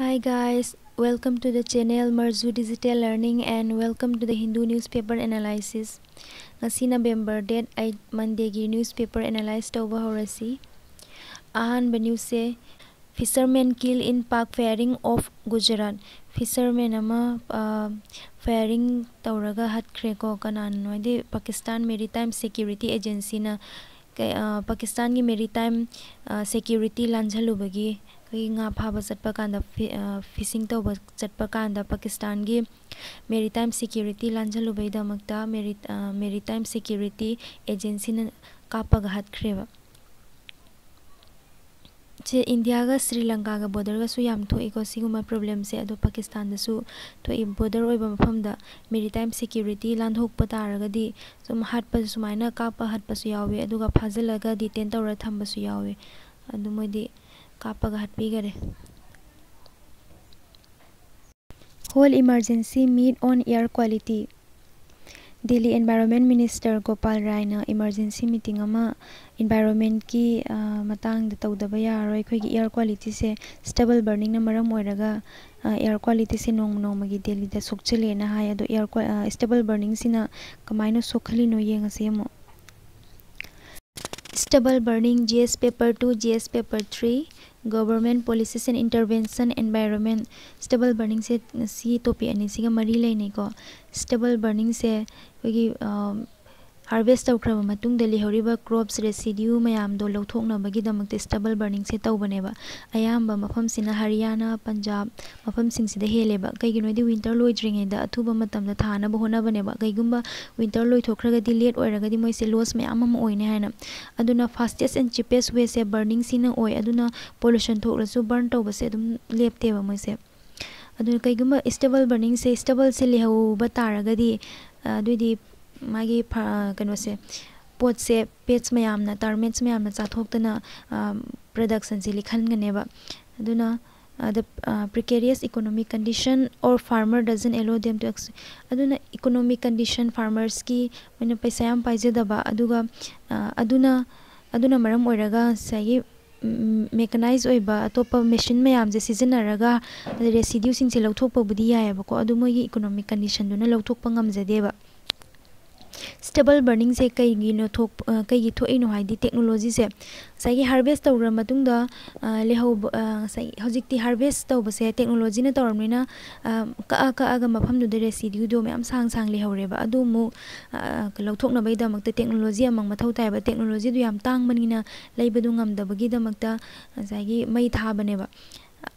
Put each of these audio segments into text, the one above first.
Hi guys, welcome to the channel Marzu Digital Learning and welcome to the Hindu Newspaper Analysis. Ngasi November date ay Mandegi newspaper analyze tawba horasi. Ahan ba news se fisherman kill in park firing of Gujarat. Fisherman ama uh, firing tawraga hatkre ko kanan no Pakistan Maritime Security Agency na uh, Pakistan ki maritime uh, security lanjhalubagi fishing तब चटपकान पाकिस्तान की मेरी maritime security लाझलुबईदम मेरी maritime security agency ने कापग हाथ्रेब से India Sri Lanka का border काम problem से अब पाकिस्तान बोर्डर हो मेरी टाइम सिक्योरीटी लाधप तारगे सूम हटप सूमायप हटपे फाजलग डिटेन तौर थम्बू मोदी ꯀꯥꯞꯄꯒ ꯍꯥꯠꯄꯤꯈꯔꯦ hold emergency meet on air quality Delhi environment minister Gopal रायना इमरजेंसी मीटिंग अमा एनवायरमेंट की मतांग एयर क्वालिटी से स्टेबल बर्निंग ना मरम एयर क्वालिटी से नोम नोम की दिल्ली द सोखचलेना हाय अदो एयर स्टेबल बर्निंग सिना सोखली नो येंग It's double burning GS paper 2, GS paper 3, government policies and intervention environment. Stable burning से सी टॉपिक अनि सिगा मरी लेने को stable burning से कोई ꯍꯥꯔꯚꯦꯁ ꯇꯧꯈ꯭ꯔꯕ ꯃꯇꯨꯡꯗ ꯂꯩꯍꯧꯔꯤꯕ ꯀ꯭ꯔꯣꯞꯁ ꯔꯦꯁꯤꯗ꯭ꯌꯨ ꯃꯌꯥꯝꯗꯣ ꯂꯧꯊꯣꯛꯅꯕꯒꯤꯗꯃꯛꯇ ꯁ꯭ꯇꯕꯜ ꯕꯔꯅꯤꯡꯁꯦ ꯇꯧꯕꯅꯦꯕ ꯑꯌꯥꯝꯕ ꯃꯐꯝꯁꯤꯅ ꯍꯔꯤꯌꯥꯅꯥ ꯄꯟꯖꯥꯕ ꯃꯐꯝꯁꯤꯡꯁꯤꯗ ꯍꯦꯜꯂꯦꯕ ꯀꯩꯒꯤꯅꯣ ꯍꯥꯏꯗꯤ ꯋꯤꯟꯇꯔ ꯂꯣꯏꯗ꯭ꯔꯤꯉꯩꯗ ꯑꯊꯨꯕ ꯃꯇꯝꯗ ꯊꯥꯅꯕ ꯍꯣꯠꯅꯕꯅꯦꯕ ꯀꯩꯒꯨꯝꯕ ꯋꯤꯟꯇꯔ ꯂꯣꯏꯊꯣꯛꯈ꯭ꯔꯒꯗꯤ ꯂꯦꯠ ꯑꯣꯏꯔꯒꯗꯤ ꯃꯣꯏꯁꯦ ꯂꯣꯁ ꯃꯌꯥꯝ ꯑꯃ ꯑꯣꯏꯅꯤ ꯍꯥꯏꯅ ꯑꯗꯨꯅ ꯐꯥꯁꯇꯦꯁ ꯑꯦꯟ ꯆꯤꯄꯦꯁ ꯋꯦꯁꯦ ꯕꯔꯅꯤꯡꯁꯤꯅ ꯑꯣꯏ ꯑꯗꯨꯅ ꯄꯣꯂꯨꯁꯟ ꯊꯣꯛꯂꯁꯨ ꯕꯔꯟ ꯇꯧꯕꯁꯦ ꯑꯗꯨꯝ ꯂꯦꯞꯇꯦꯕ ꯃꯣꯏꯁꯦ ꯑꯗꯨꯅ ꯀꯩꯒꯨꯝꯕ ꯏꯁꯇꯦꯕꯜ ꯕꯔꯅꯤꯡꯁꯦ ꯏꯁꯇꯦꯕꯜꯁꯦ ꯂꯩꯍꯧꯕ ꯇꯥꯔꯒꯗꯤ ꯑꯗꯨꯏꯗꯤ मागी कनोसे पोचे पेज मैम टर्मेट्स मैम चाथोना प्रोडक्शन से लिखलगनेब the uh, precarious economic condition or farmer doesn't allow them to aduna economic condition farmers ki maina paisa yam paijeda ba aduga aduna aduna maram oiraga sai mechanize oiba atopa machine mayam je sizinaraga residue sing se lauthok pa budi yaeba ko adu moi economic condition duna lauthok pa ngam jadeba stubble ꯕꯔꯅꯤꯡꯁꯦ ꯀꯩꯒꯤꯅꯣ ꯊꯣꯛ ꯀꯩꯒꯤ ꯊꯣꯛꯏꯅꯣ ꯍꯥꯏꯗꯤ ꯇꯦꯛꯅꯣꯂꯣꯖꯤꯁꯦ ꯉꯁꯥꯏꯒꯤ harvest ꯇꯧꯔ ꯃꯇꯨꯡꯗ ꯂꯩꯍꯧꯕ ꯉꯁꯥꯏ ꯍꯧꯖꯤꯛꯇꯤ ꯍꯥꯔꯚꯦꯁ ꯇꯧꯕꯁꯦ ꯇꯦꯛꯅꯣꯂꯣꯖꯤꯅ ꯇꯧꯔꯕꯅꯤꯅ ꯀꯛꯑ ꯀꯛꯑꯒ ꯃꯐꯝꯗꯨꯗ ꯔꯦꯁꯤꯗ꯭ꯌꯨꯗꯣ ꯃꯌꯥꯝ ꯁꯥꯡ ꯁꯥꯡ ꯂꯩꯍꯧꯔꯦꯕ ꯑꯗꯨ ꯑꯃꯨꯛ ꯂꯧꯊꯣꯛꯅꯕꯒꯤꯗꯃꯛꯇ ꯇꯦꯛꯅꯣꯂꯣꯖꯤ ꯑꯃꯃꯛ ꯃꯊꯧ ꯇꯥꯏꯕ ꯇꯦꯛꯅꯣꯂꯣꯖꯤꯗꯨ ꯌꯥꯝ ꯇꯥꯡꯕꯅꯤꯅ ꯂꯩꯕꯗꯨ ꯉꯝꯗꯕꯒꯤꯗꯃꯛꯇ ꯉꯁꯥꯏꯒꯤ ꯃꯩ ꯊꯥꯕꯅꯦꯕ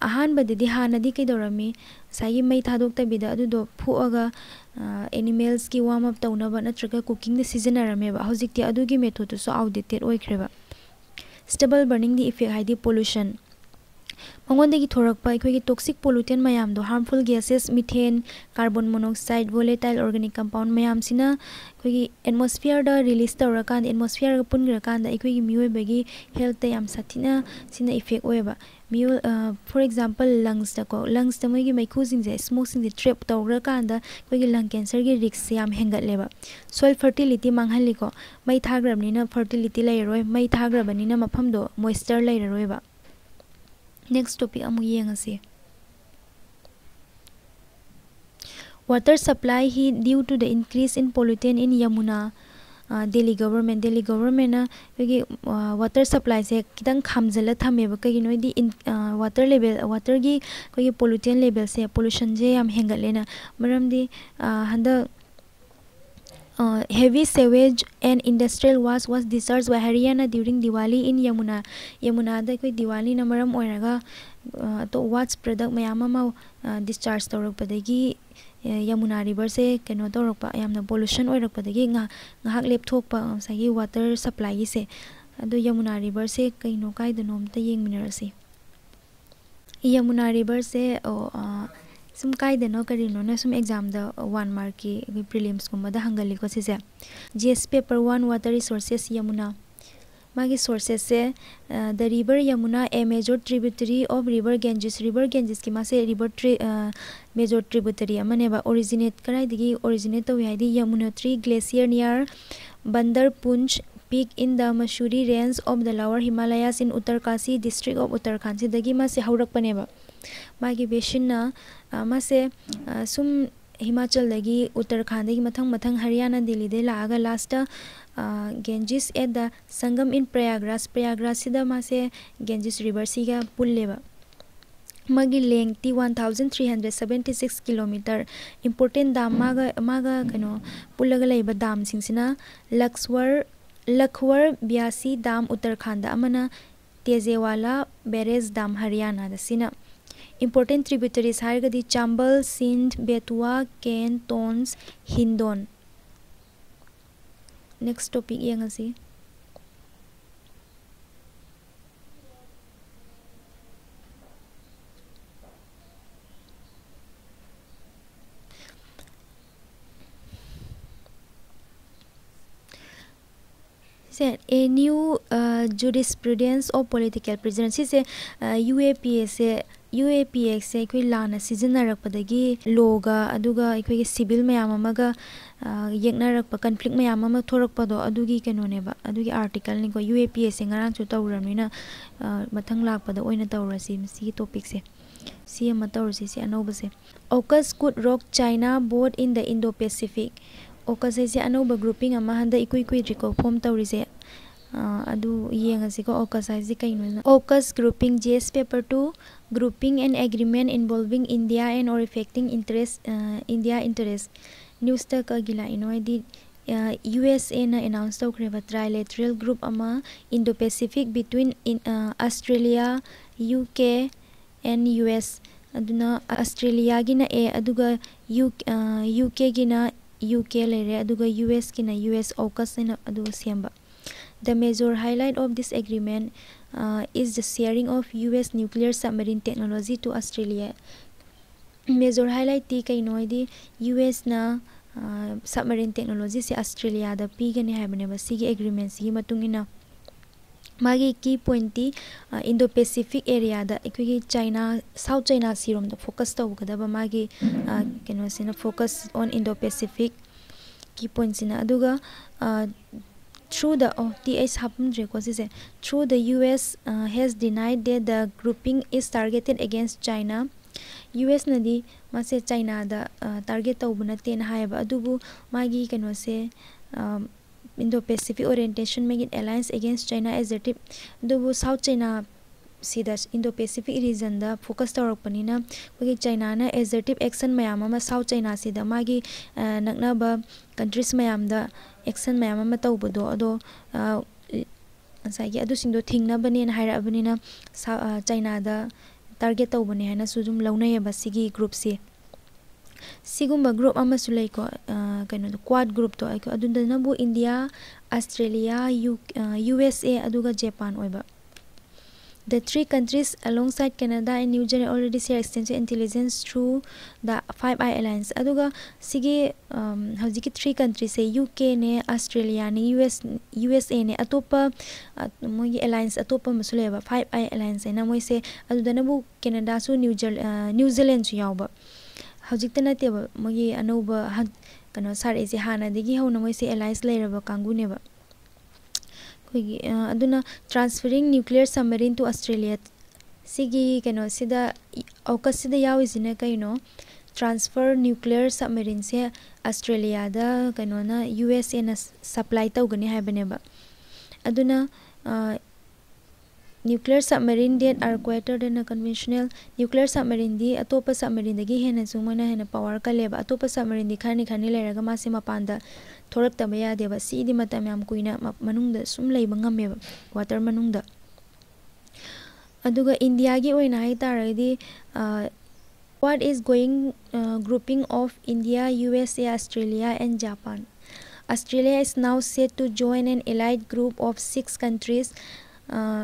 ꯑꯍꯥꯟꯕꯗꯗꯤ ꯍꯥꯟꯅꯗꯤ ꯀꯩꯗꯧꯔꯝꯃꯤ ꯉꯁꯥꯏꯒꯤ ꯃꯩ ꯊꯥꯗꯣꯛꯇꯕꯤꯗ ꯑꯗꯨꯗꯣ ꯐꯨꯛꯑꯒ ꯑꯦꯅꯤꯃꯦꯜꯁꯀꯤ ꯋꯥꯔꯝ ꯑꯞ ꯇꯧꯅꯕ ꯅꯠꯇ꯭ꯔꯒ ꯀꯨꯀꯤꯡꯗ ꯁꯤꯖꯤꯟꯅꯔꯝꯃꯦꯕ ꯍꯧꯖꯤꯛꯇꯤ ꯑꯗꯨꯒꯤ ꯃꯦꯊꯣꯠꯇꯨꯁꯨ ꯑꯥꯎꯠꯗꯦꯇꯦꯠ ꯑꯣꯏꯈ꯭ꯔꯦꯕ ꯁ꯭ꯇꯦꯕꯜ ꯕꯔꯅꯤꯡꯒꯤ ꯏꯐꯦꯛ ꯍꯥꯏꯗꯤ ꯄꯣꯂꯨꯁꯟ ꯃꯉꯣꯟꯗꯒꯤ ꯊꯣꯔꯛꯄ ꯑꯩꯈꯣꯏꯒꯤ ꯇꯣꯛꯁꯤꯛ ꯄꯣꯂꯨꯇꯦꯟ ꯃꯌꯥꯝꯗꯣ harmful gases methane carbon monoxide volatile organic compound ꯃꯌꯥꯝꯁꯤꯅ ꯑꯩꯈꯣꯏꯒꯤ ꯑꯦꯠꯃꯣꯁꯐꯤꯌꯔꯗ ꯔꯤꯂꯤꯁ ꯇꯧꯔꯀꯥꯟꯗ ꯑꯦꯠꯃꯣꯁꯐꯤꯌꯔꯒ ꯄꯨꯟꯈ꯭ꯔꯀꯥꯟꯗ ꯑꯩꯈꯣꯏꯒꯤ ꯃꯤꯑꯣꯏꯕꯒꯤ ꯍꯦꯜꯠꯇ ꯌꯥꯝ ꯁꯥꯊꯤꯅ ꯁꯤꯅ ꯏꯐꯦꯛ ꯑꯣꯏꯌꯦꯕ फॉर एक्जापल लंग्स को लंग्स मई की मैखूज स्मोकसी ट्रेप तौरकानी लंग कैंसर की रिस्क हेंगटलेब सोल फर्टिलिटी मांगलीको मई थाग्रबनी फर्टिलिटी लेर मई थाग्रबनी मफमद मोस्चर लेरब नेक्स्ट टोपिक वाटर सप्लाई ही due to the increase in pollutant in Yamuna Delhi government Delhi government water supply से कितंग खामजल थमेब कई नोदी वाटर लेवल वाटर की कोई पोलूटेन लेवल से पोलूशन से हम हेंगलेना मरमदी हंदक Uh, heavy sewage and industrial waste was discharged by Haryana during Diwali in Yamuna. Yamuna da koi Diwali na maram oiraga uh, to waste product mayam ma uh, discharge tawrak padagi Yamuna eh, river से कनो तौर पर कैनोद pollution होगीप water supply से Yamuna river से कहीं कायदनोमता ये से यमुना रिवर से सूम कायदनो करीनोना सूम एग्जाम वन मार्क की प्रीलिम्स हंगलीको को G S paper one water resources Yamuna मागी सोर्सेस से the river Yamuna a major tributary of river Ganges river Ganges की मासे रिवर ट्री मेजर ट्रिब्यूटरी मने बा ओरिजिनेट कराई दिगी ओरिजिनेट तो यही दी Yamunotri glacier near Bandarpunch peak in the Mussoorie range of the lower Himalayas in Uttarkashi district of Uttarakhand से दगी मासे हौरक पने बा मागी बेसिन ना uh, मासे uh, सुम हिमाचल दगी उत्तराखंड दगी मथंग मथंग हरियाणा दिल्ली दे लागा last Ganges at the Sangam in Prayagraj Prayagraj मासे गेंजिस रिवर से पुल मगी लेंग ती one thousand three hundred seventy six kilometre important dam कनो पुलग लेब दाम सिंसिना लक्सवर लखवर ब्यासी दाम उत्तराखंड तेजेवाला बेरेज दाम हरियाणा दसिना इंपोर्टेंट ट्रिब्यूटरीज है Chambal Sindh Betwa Ken Tons Hindon next topic yang asi said a new uh, jurisprudence of political prisoners is a uh, UAPA U A P ꯑꯦꯛꯁꯦ ꯑꯩꯈꯣꯏ ꯂꯥꯟꯅ ꯁꯤꯖꯤꯟꯅꯔꯛꯄꯗꯒꯤ log ꯑꯗꯨꯒ ꯑꯩꯈꯣꯏꯒꯤ ꯁꯤꯚꯤꯜ ꯃꯌꯥꯝ ꯑꯃꯒ ꯌꯦꯛꯅꯔꯛꯄ ꯀꯟꯐ꯭ꯂꯤꯛ ꯃꯌꯥꯝ ꯑꯃ ꯊꯣꯔꯛꯄꯗꯣ ꯑꯗꯨꯒꯤ ꯀꯩꯅꯣꯅꯦꯕ ꯑꯗꯨꯒꯤ ꯑꯥꯔꯇꯤꯀꯜꯅꯤꯀꯣ ꯌꯨ ꯑꯦ ꯄꯤ ꯑꯦꯁꯁꯦ ꯉꯔꯥꯡꯁꯨ ꯇꯧꯔꯕꯅꯤꯅ ꯃꯊꯪ ꯂꯥꯛꯄꯗ ꯑꯣꯏꯅ ꯇꯧꯔꯁꯤ ꯃꯁꯤꯒꯤ ꯇꯣꯄꯤꯛꯁꯦ ꯁꯤ ꯑꯃ ꯇꯧꯔꯁꯤ ꯁꯤ ꯑꯅꯧꯕꯁꯦ AUKUS could rock China boat in the Indo Pacific ꯑꯣꯀꯁ ꯍꯥꯏꯁꯦ ꯑꯅꯧꯕ ꯒ꯭ꯔꯨꯄꯤꯡ ꯑꯃ ꯍꯟꯗꯛ ꯏꯀꯨꯏ ꯀꯨꯏꯗ꯭ꯔꯤꯀꯣ ꯐꯣꯝ ꯇꯧꯔꯤꯁꯦ अदु ओकस है कइनो AUKUS grouping GS paper two grouping and agreement involving India and और affecting interest India interest news तक अगिला यू एस ए न एनाउंस तौर trilateral group Indo Pacific between Australia U K and U S Australia A U U K U K लेरे U S की U S AUKUS same The major highlight of this agreement uh, is the sharing of U.S. nuclear submarine technology to Australia. Major highlight थी कहीं नोए दी U.S. ना submarine technology से Australia द पीगने हैबने बस ये एग्रीमेंट से मतुंग इना मागी की पॉइंट थी इंडो पैसिफिक एरिया द क्योंकि चाइना साउथ चाइना सीरोम द फोकस तो गदब मागी कनो से ना फोकस ऑन इंडो पैसिफिक की पॉइंट से ना अदुगा through the oh th hapumdreko sise through the US uh, has denied that the grouping is targeted against China US nadi mase China da uh, target tawbu natte na haiba adubu magi kano se um, Indo-Pacific Orientation Making Alliance against China as a tip. Dubu South China Indo Pacific region focus तौरपनी China ने एजेटिव action मैम South China से नक्ब countries मैम action मैम तबदो अदो थीबने चाइनाद टारगेट तौबने जुम लौनबी ग्रुप से ग्रुप लेको क्वाड क्वाद ग्रुप तो अंदनबू India Australia U S A Japan होब The three countries alongside Canada and New Zealand already share extensive intelligence through the Five Eye Alliance. Aduga sige हवजी की three countries से UK ne Australia ne US USA ने अतोपा मोई alliance atopa मसले बा Five Eye Alliance है ना मोई से अदुदा नबु Canada सु New Zealand New Zealand सु याव बा हवजी तना ते बा मोई अनोबा कनो सारे hana हाना देगी हाउ ना मोई से alliance ले रबा कांगु ने बा ꯑꯩꯈꯣꯏꯒꯤ ꯑꯗꯨꯅ transferring nuclear submarine to Australia ꯁꯤꯒꯤ ꯀꯩꯅꯣꯁꯤꯗ ꯑꯣꯀꯁꯁꯤꯗ ꯌꯥꯎꯔꯤꯁꯤꯅ ꯀꯩꯅꯣ ꯇ꯭ꯔꯥꯟꯁꯐꯔ ꯅ꯭ꯌꯨꯀ꯭ꯂꯤꯌꯔ ꯁꯕꯃꯔꯤꯟꯁꯦ ꯑꯁꯇ꯭ꯔꯦꯂꯤꯌꯥꯗ ꯀꯩꯅꯣꯅ ꯌꯨ ꯑꯦꯁ ꯑꯦꯅ ꯁꯄ꯭ꯂꯥꯏ ꯇꯧꯒꯅꯤ ꯍꯥꯏꯕꯅꯦꯕ ꯑꯗꯨꯅ nuclear submarine that are quieter than conventional nuclear submarine दी अतोप सबमरीन दगी हेन सु मोना हेन पावर का लेब सबमरीन दी खानी खानी लेरगा मासे मपान दा थोरक तब या देब सी दी मता म्याम कुइना मनुंग लेब ngमेब वाटर मनुंग दा इंडिया गी ओइना हाइ तारदी what is going uh, grouping of india usa australia and japan australia is now said to join an allied group of six countries uh,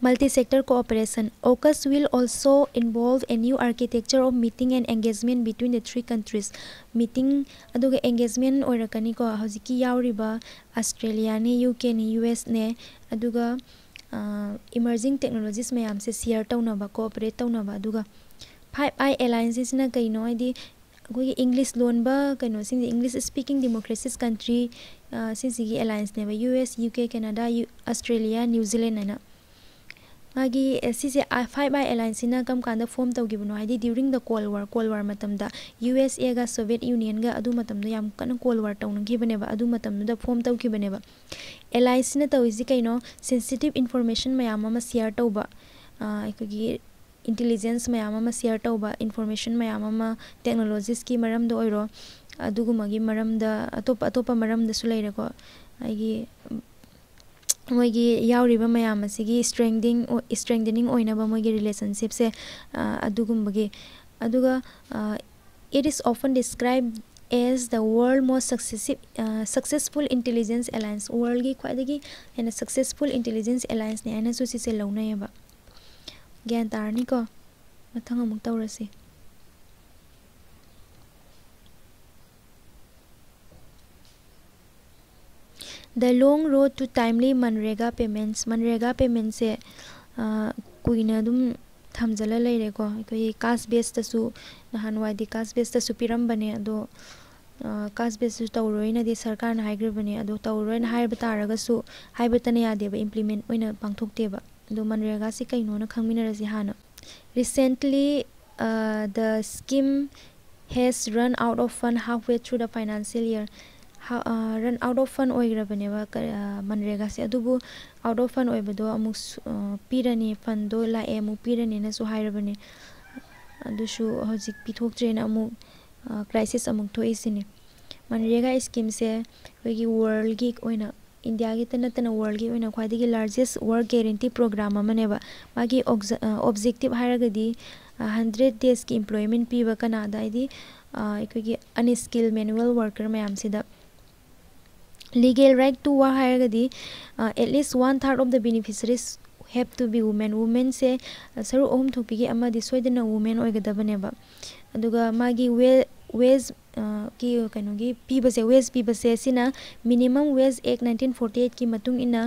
multi-sector cooperation. AUKUS will also involve a new architecture of meeting and engagement between the three countries. Meeting aduga engagement oirakani ko hojiki yauriba Australia ne UK ne US ne aduga uh, emerging technologies mayam se share tawnaba cooperate tawnaba aduga 5i alliance is na kaino idi ꯑꯩꯈꯣꯏꯒꯤ English ꯂꯣꯟꯕ ꯀꯩꯅꯣꯁꯤꯡꯁꯦ English speaking democracies country ꯁꯤꯁꯤꯒꯤ ꯑꯦꯂꯥꯏꯟꯁꯅꯦꯕ U S U K Canada Australia New Zealand ꯍꯥꯏꯅ ꯃꯥꯒꯤ ꯁꯤꯁꯦ five I ꯑꯦꯂꯥꯏꯟꯁꯤꯅ ꯀꯔꯝ ꯀꯥꯟꯗ ꯐꯣꯝ ꯇꯧꯈꯤꯕꯅꯣ ꯍꯥꯏꯗꯤ ꯗ꯭ꯌꯨꯔꯤꯡ ꯗ ꯀꯣꯜ ꯋꯥꯔ ꯀꯣꯜ ꯋꯥꯔ ꯃꯇꯝꯗ ꯌꯨ ꯑꯦꯁ ꯑꯦꯒ ꯁꯣꯚꯤꯌꯦꯠ ꯌꯨꯅꯤꯌꯟꯒ ꯑꯗꯨ ꯃꯇꯝꯗ ꯌꯥꯝ ꯀꯟꯅ ꯀꯣꯜ ꯋꯥꯔ ꯇꯧꯅꯈꯤꯕꯅꯦꯕ ꯑꯗꯨ ꯃꯇꯝꯗꯨꯗ ꯐꯣꯝ ꯇꯧꯈꯤꯕꯅꯦꯕ ꯑꯦꯂꯥꯏꯟꯁꯤꯅ ꯇꯧꯔꯤꯁꯤ ꯀꯩꯅꯣ ꯁꯦꯟꯁꯤꯇꯤꯞ ꯏꯟꯐꯣꯔꯃꯦꯁꯟ ꯃꯌꯥꯝ ꯑꯃ ꯁꯤꯌꯔ ꯇꯧꯕ ꯑꯩꯈꯣꯏꯒꯤ ꯏꯟꯇꯤꯂꯤꯖꯦꯟꯁ ꯃꯌꯥꯝ ꯑꯃ ꯁꯤꯌꯔ ꯇꯧꯕ ꯏꯟꯐꯣꯔꯃꯦꯁꯟ ꯃꯌꯥꯝ ꯑꯃ ꯇꯦꯛꯅꯣꯂꯣꯖꯤꯁꯀꯤ ꯃꯔꯝꯗ ꯑꯣꯏꯔꯣ ꯑꯗꯨꯒꯨꯝꯕꯒꯤ ꯃꯔꯝꯗ ꯑꯇꯣꯞ ꯑꯇꯣꯞꯄ ꯃꯔꯝꯗꯁꯨ ꯂꯩꯔꯦꯀꯣ ꯑꯩꯒꯤ ꯃꯣꯏꯒꯤ ꯌꯥꯎꯔꯤꯕ ꯃꯌꯥꯝ ꯑꯁꯤꯒꯤ ꯏꯁꯇ꯭ꯔꯦꯡꯗꯤꯡ ꯏꯁꯇ꯭ꯔꯦꯡꯗꯅꯤꯡ ꯑꯣꯏꯅꯕ ꯃꯣꯏꯒꯤ ꯔꯤꯂꯦꯁꯟꯁꯤꯞꯁꯦ ꯑꯗꯨꯒꯨꯝꯕꯒꯤ ꯑꯗꯨꯒ it is often describe as the world most success successful intelligence alliance ꯋꯥꯔꯜꯒꯤ ꯈ꯭ꯋꯥꯏꯗꯒꯤ ꯍꯦꯟꯅ ꯁꯛꯁꯦꯁꯐꯨꯜ ꯏꯟꯇꯦꯂꯤꯖꯦꯟꯁ ꯑꯦꯂꯥꯏꯟꯁꯅꯦ ꯍꯥꯏꯅꯁꯨ ꯁꯤꯁꯦ ꯂꯧꯅꯩꯌꯦꯕ ꯒ꯭ꯌꯥꯟ ꯇꯥꯔꯅꯤꯀꯣ ꯃꯊꯪ ꯑꯃꯨꯛ ꯇꯧꯔꯁꯤ the long road to timely MNREGA payments MNREGA payment से कुने थमजल लेरको कास्ट बेस्ट नहानी कास्ट बेस्ट पीरबने कास्ट बेस्ट तौरने सरकार ने हाइग्रबने तौरने यादव इम्प्लीमेंट हो पाथोटेब मनरेगा से कहीं खाने हाँ recently the scheme has run out of fund half way through the financial year run out of fund होग्रबनेबा मनरेगासे अदुबु आउट ऑफ फंड होबदो पीरने फंड दो लाए अमुक पीरने नसु हाइरबने अदुशु हजिक क्राइसिस अमुक थोइसिने मनरेगा स्कीम से वर्ल्ड की ओइना इंडिया की नतना वर्ल्ड की ओइना ख्वाइदगी लार्जेस्ट वर्क गेरेंटी प्रोग्राम अमनेबा मागी ऑब्जेक्टिव हाइरगदी 100 डेज की इम्प्लॉयमेंट पीब कनाद अनस्किल मेनुअल वर्कर मैम सिदा legal right to war haragadi uh, at least one third of the beneficiaries have to be women women se uh, saru ohum thopi gi ama di soidana women oigadabane ba aduga magi we wage ki kano gi piba se wage piba se sina minimum wage act 1948 ki matung ina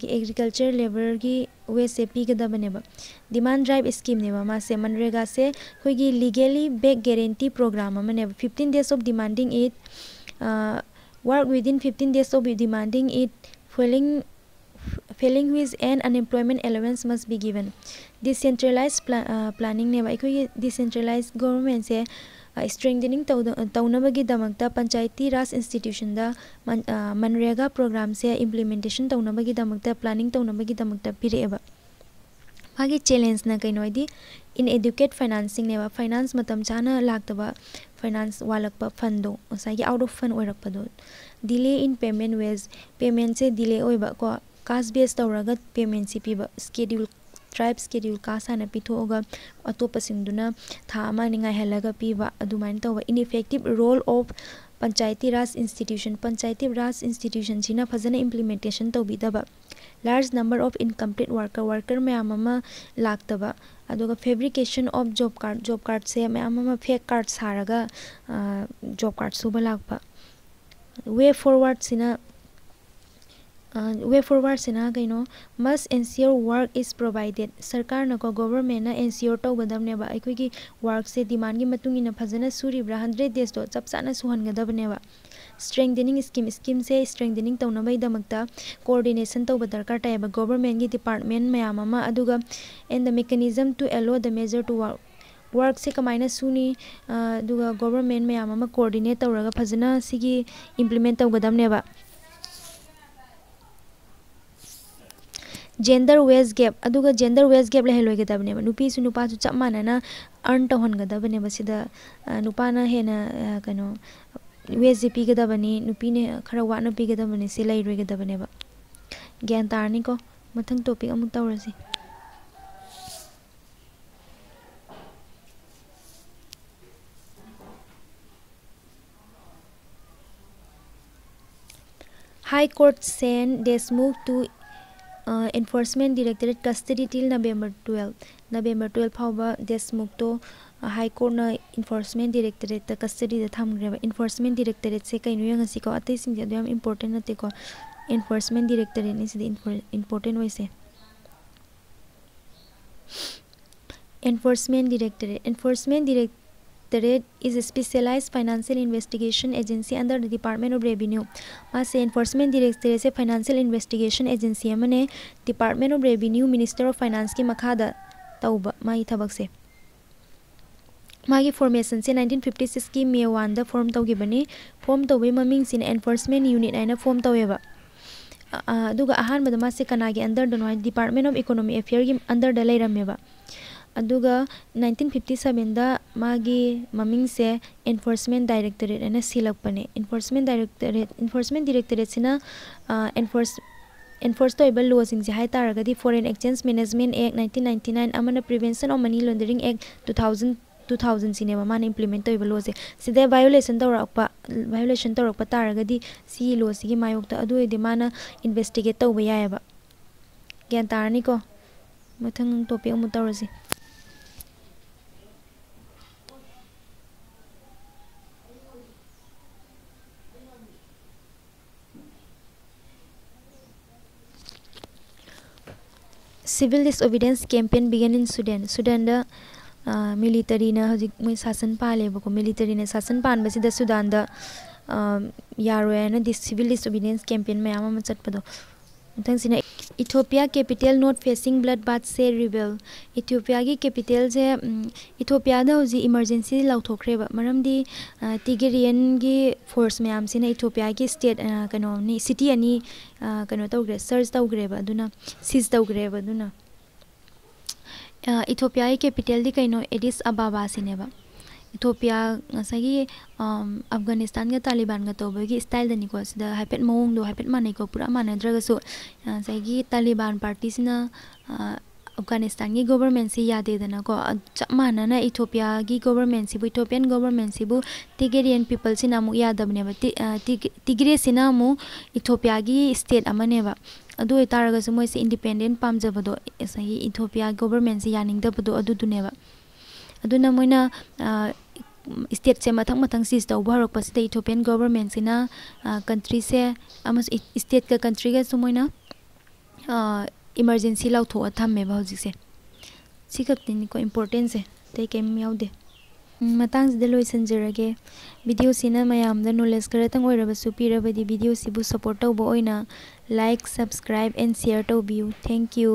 ki agriculture labor gi wage se pigadabane ba demand drive scheme ne ba ma se manrega se khoi gi legally back guarantee program ma ne 15 days of demanding it work within 15 days of demanding it, failing, failing which an unemployment allowance must be given. Decentralized pl uh, planning ne ba ikoi decentralized government se uh, strengthening तौनबगीदमकता panchayati raj institution MNREGA programme से implementation तौनबगीदमकता planning तौनबगीदमकता पीरेब मागी challenge ना कई इन educate ने finance मतम चाना लागतबा फाइनेंस वालकपा फंडो ओसाई आउट ऑफ फंड ओरकपदो delay in payment wage payment से डिले ओइबा को कास बेस तौरगा पेमेंट से पीबा स्केड्यूल ट्राइब स्केड्यूल कास हाना पीथोगा अतोपसिंगदुना था अमा निंगाय हेलगा पीबा अदुमाइन तौबा ineffective role of panchayati raj institution panchayati raj institution सिना फजना इंप्लीमेंटेशन तौबीदबा large number of incomplete worker worker मैम लागतब fabrication of job card job card से मैम फेक कार्ड सारग जॉब कार्ड सूब लाप वे फॉरवर्ड से वे फॉरवर्ड से ना कहीं must ensure work is provided सरकार नको गवर्नमेंट ना एनसीओर तौगदने वर्क से डिमांड की फजन सूरीब हंड्रेड डेज तो चपचा सूहनगदनेवा ꯁ꯭ꯇ꯭ꯔꯦꯡꯗꯦꯅꯤꯡ ꯁ꯭ꯀꯤꯝ ꯁ꯭ꯀꯤꯝꯁꯦ ꯁ꯭ꯇ꯭ꯔꯦꯡꯗꯦꯅꯤꯡ ꯇꯧꯅꯕꯒꯤꯗꯃꯛꯇ ꯀꯣꯑꯣꯔꯗꯤꯅꯦꯁꯟ ꯇꯧꯕ ꯗꯔꯀꯥꯔ ꯇꯥꯏꯌꯦꯕ ꯒꯣꯕꯔꯃꯦꯟꯒꯤ ꯗꯤꯄꯥꯔꯠꯃꯦꯟ ꯃꯌꯥꯝ ꯑꯃ ꯑꯗꯨꯒ and the mechanism to allow the major to work ꯋꯥꯔꯛꯁꯦ ꯀꯃꯥꯏꯅ ꯁꯨꯅꯤ ꯑꯗꯨꯒ ꯒꯣꯕꯔꯃꯦꯟ ꯃꯌꯥꯝ ꯑꯃ ꯀꯣꯑꯣꯔꯗꯤꯅꯦꯠ ꯇꯧꯔꯒ ꯐꯖꯅ ꯁꯤꯒꯤ ꯏꯝꯄ꯭ꯂꯤꯃꯦꯟ ꯇꯧꯒꯗꯕꯅꯦꯕ ꯖꯦꯟꯗꯔ ꯋꯦꯁ ꯒꯦꯞ ꯑꯗꯨꯒ ꯖꯦꯟꯗꯔ ꯋꯦꯁ ꯒꯦꯞ ꯂꯩꯍꯜꯂꯣꯏꯒꯗꯕꯅꯦꯕ ꯅꯨꯄꯤꯁꯨ ꯅꯨꯄꯥꯁꯨ ꯆꯞ ꯃꯥꯟꯅꯅ ꯑꯔꯟ ꯇꯧꯍꯟꯒꯗꯕꯅꯦꯕ ꯁꯤꯗ ꯅꯨꯄꯥꯅ ꯍꯦꯟꯅ ꯀꯩꯅꯣ वेजेपीगदबने नुपीने खरा वाट पीगदबने से लेरगदबने ग्यान तारनेको मथं टॉपिक अमुक तौरसे high court sends Deshmukh to enforcement directorate custody till November twelve November twelve फाव देशमुख तो हाई कोर्टना इन्फोर्समेंट डायरेक्टरेट कस्टडीद थमग्रेब इन्फोर्समेंट डायरेक्टरेट से कहीं यंगसीको अतैसिंग अदम इंपोर्टेंट नतेको इन्फोर्समेंट डायरेक्टरेट ने इंपोर्टेंट वैसे enforcement directorate enforcement directorate Directorate is a specialized financial investigation agency under the Department of Revenue. मासे Enforcement Directorate से financial investigation agency अमने Department of Revenue Minister of Finance के मखादा ताऊबा माही थबक से मागी formation से 1956 की मे वन फॉर्म तौगिबने form तौबे ममिंग से एनफोर्समेंट यूनिट आइना फॉर्म तौएबा अदुगा अहानबद मासे कनागे under the department of economy affair की अंडर द लेरमेबा फिफ्टी 1957 दा ममिंग से एनफोर्समेंट डायरेक्टरेट आइना सिलकपने एनफोर्समेंट डायरेक्टरेट एनफोर्समेंट डिरेक्टरेट सिना enforce enforce toiba law sing se hai taragadi foreign exchange management act 1999 amana prevention of money laundering act 2000 two thousand सिने मान इम्प्लीमेंट तो लोसे सिदे वायोलेसन तौरप वायोलेसन तौर तारगे लोस की मायोक्त अद मान इन्वेस्टिगेट तब जाएब गैन तारनीको मथंग टॉपिक अमु civil disobedience campaign began in Sudan Sudan ꯃꯤꯂꯤꯇꯔꯤꯅ ꯍꯧꯖꯤꯛ ꯃꯣꯏ ꯁꯥꯁꯟ ꯄꯥꯜꯂꯦꯕꯀꯣ ꯃꯤꯂꯤꯇꯔꯤꯅ ꯁꯥꯁꯟ ꯄꯥꯟꯕꯁꯤꯗ ꯁꯨꯗꯥꯟꯗ ꯌꯥꯔꯣꯏ ꯍꯥꯏꯅ ꯁꯤꯚꯤꯜ ꯗꯤꯁꯑꯣꯕꯤꯗꯤꯌꯦꯟꯁ ꯀꯦꯝꯄꯦꯟ ꯃꯌꯥꯝ ꯑꯃ Ethiopia capital not facing blood bath से रिबेल इथोपिया की कैपिटल से इथोपिया इमरजेंसी लौथोख्रेब मरमदी तिगेरियन की फोर्स मैम से इथोपिया की स्टेट कनोनी सिटी अनी कनो तौग्रे सर्च तौग्रेब सीज तौग्रेब ꯏꯊꯣꯄꯤꯌꯥꯒꯤ ꯀꯦꯄꯤꯇꯦꯜꯗꯤ ꯀꯩꯅꯣ ꯑꯦꯗꯤꯁ ꯑꯕꯥꯕꯥ ꯁꯤꯅꯦꯕ ꯏꯊꯣꯄꯤꯌꯥ ꯉꯁꯥꯏꯒꯤ ꯑꯐꯒꯥꯅꯤꯁꯇꯥꯟꯒ ꯇꯥꯂꯤꯕꯥꯟꯒ ꯇꯧꯕꯒꯤ ꯁ꯭ꯇꯥꯏꯜꯗꯅꯤꯀꯣ ꯁꯤꯗ ꯍꯥꯏꯐꯦꯠ ꯃꯑꯣꯡꯗꯣ ꯍꯥꯏꯐꯦꯠ ꯃꯥꯟꯅꯩꯀꯣ ꯄꯨꯔꯥ ꯃꯥꯟꯅꯗ꯭ꯔꯒꯁꯨ ꯉꯁꯥꯏꯒꯤ ꯇꯥꯂꯤꯕꯥꯟ ꯄꯥꯔꯇꯤꯁꯤꯅ अफगानिस्तान गवर्मेंट से यादेदनको चप मानना इथोपिया गवर्मेंट से इथोपियन गवर्मेंट से तिगेरियन पीपल से यादबने तिग्रे से इथोपिया स्टेट अदरगस मई से पाजबदो इथोपिया गोबरमें से यादने स्टेट से मत मत सिज तब हरप से इथोपियन गोबरमें से कंट्री से स्टेट का कंट्री का मैं इमरजेंसी लाथ थमेब हजिसे इंपोर्टेंसे कई यादे ರರೇ ವೀಡಿಯೋ ಸಿದ್ದ ನೋಲೇಜ ಖರತು ಪಿರಬೇ ವಿಡೋಸು ಸಪೋರ್ಟ್ ತೊಗೋ like subscribe and share thank you